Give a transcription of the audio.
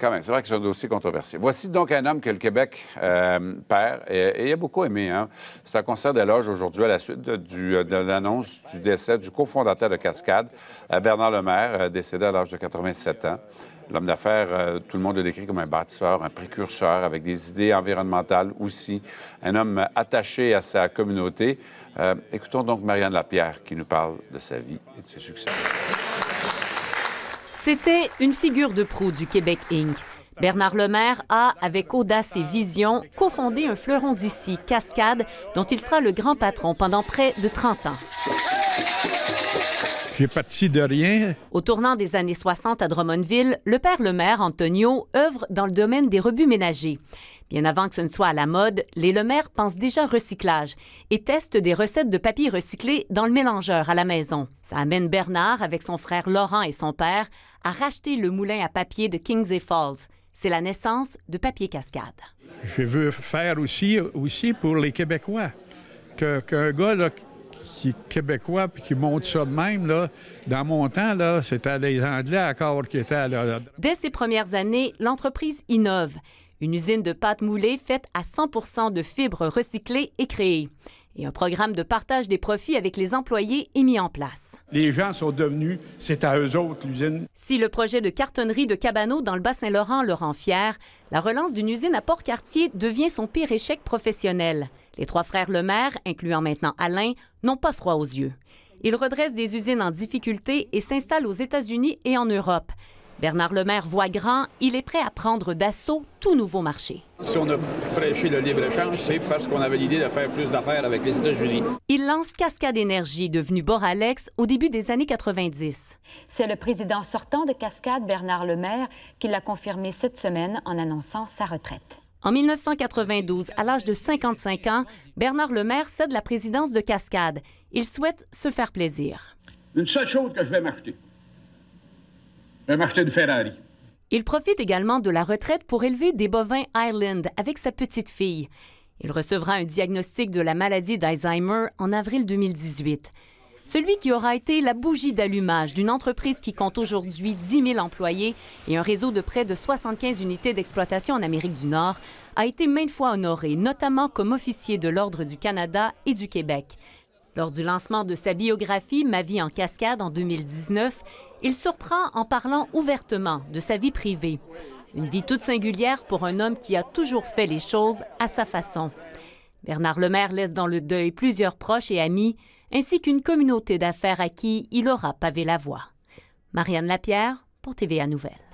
c'est vrai que c'est un dossier controversé. Voici donc un homme que le Québec euh, perd et, a beaucoup aimé. Hein? C'est un concert d'éloge aujourd'hui à la suite euh, de l'annonce du décès du cofondateur de Cascade, euh, Bernard Lemaire, décédé à l'âge de 87 ans. L'homme d'affaires, tout le monde le décrit comme un bâtisseur, un précurseur, avec des idées environnementales aussi, un homme attaché à sa communauté. écoutons donc Marianne Lapierre qui nous parle de sa vie et de ses succès. C'était une figure de proue du Québec Inc. Bernard Lemaire a, avec audace et vision, cofondé un fleuron d'ici, Cascade, dont il sera le grand patron pendant près de 30 ans. Au tournant des années 60 à Drummondville, le père Lemaire, Antonio, œuvre dans le domaine des rebuts ménagers. Bien avant que ce ne soit à la mode, les Lemaire pensent déjà recyclage et testent des recettes de papier recyclé dans le mélangeur à la maison. Ça amène Bernard, avec son frère Laurent et son père, à racheter le moulin à papier de Kingsley Falls. C'est la naissance de Papier Cascade. Je veux faire aussi, aussi pour les Québécois. Qu'un que gars là, qui est québécois qui monte ça de même, là, dans mon temps, là, c'était les Anglais encore qui étaient là, Dès ses premières années, l'entreprise innove. Une usine de pâte moulée faite à 100 de fibres recyclées est créée. Et un programme de partage des profits avec les employés est mis en place. Les gens sont devenus, c'est à eux autres l'usine. Si le projet de cartonnerie de Cabano dans le Bas-Saint-Laurent le rend fier, la relance d'une usine à Port-Cartier devient son pire échec professionnel. Les trois frères Lemaire, incluant maintenant Alain, n'ont pas froid aux yeux. Ils redressent des usines en difficulté et s'installent aux États-Unis et en Europe. Bernard Lemaire voit grand, il est prêt à prendre d'assaut tout nouveau marché. Si on a prêché le libre-échange, c'est parce qu'on avait l'idée de faire plus d'affaires avec les États-Unis. Il lance Cascade Énergie, devenu Boralex, au début des années 90. C'est le président sortant de Cascade, Bernard Lemaire, qui l'a confirmé cette semaine en annonçant sa retraite. En 1992, à l'âge de 55 ans, Bernard Lemaire cède la présidence de Cascade. Il souhaite se faire plaisir. Une seule chose que je vais m'acheter. Je vais m'acheter une Ferrari. Il profite également de la retraite pour élever des bovins Island avec sa petite fille. Il recevra un diagnostic de la maladie d'Alzheimer en avril 2018 celui qui aura été la bougie d'allumage d'une entreprise qui compte aujourd'hui 10 000 employés et un réseau de près de 75 unités d'exploitation en Amérique du Nord, a été maintes fois honoré, notamment comme officier de l'Ordre du Canada et du Québec. Lors du lancement de sa biographie Ma vie en cascade en 2019, il surprend en parlant ouvertement de sa vie privée. Une vie toute singulière pour un homme qui a toujours fait les choses à sa façon. Bernard Lemaire laisse dans le deuil plusieurs proches et amis, ainsi qu'une communauté d'affaires à qui il aura pavé la voie. Marianne Lapierre pour TVA Nouvelle.